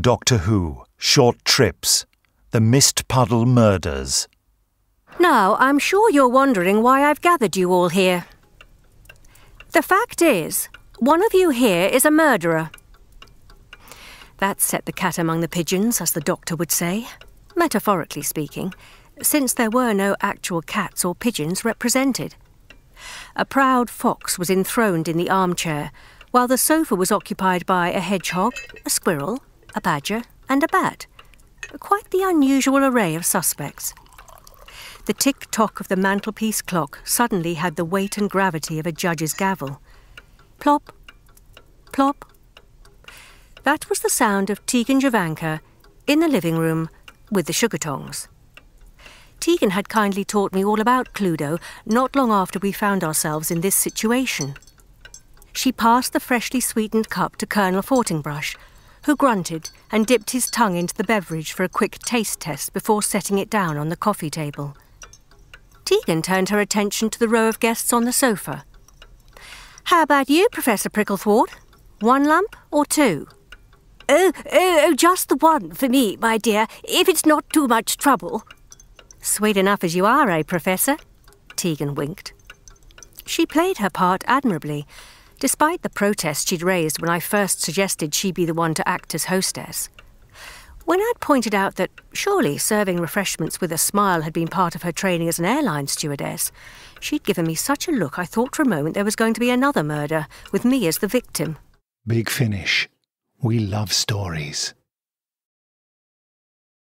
Doctor Who, Short Trips, The Mist Puddle Murders. Now, I'm sure you're wondering why I've gathered you all here. The fact is, one of you here is a murderer. That set the cat among the pigeons, as the doctor would say, metaphorically speaking, since there were no actual cats or pigeons represented. A proud fox was enthroned in the armchair, while the sofa was occupied by a hedgehog, a squirrel, a badger, and a bat. Quite the unusual array of suspects. The tick tock of the mantelpiece clock suddenly had the weight and gravity of a judge's gavel. Plop, plop. That was the sound of Tegan Javanka in the living room with the sugar tongs. Tegan had kindly taught me all about Cluedo not long after we found ourselves in this situation. She passed the freshly sweetened cup to Colonel Fortinbrush, who grunted and dipped his tongue into the beverage for a quick taste test before setting it down on the coffee table. Tegan turned her attention to the row of guests on the sofa. How about you, Professor Pricklethwart? One lump or two? Oh, oh, oh, just the one for me, my dear, if it's not too much trouble. Sweet enough as you are, eh, Professor? Tegan winked. She played her part admirably, despite the protest she'd raised when I first suggested she be the one to act as hostess. When I'd pointed out that surely serving refreshments with a smile had been part of her training as an airline stewardess, she'd given me such a look I thought for a moment there was going to be another murder, with me as the victim. Big finish. We love stories.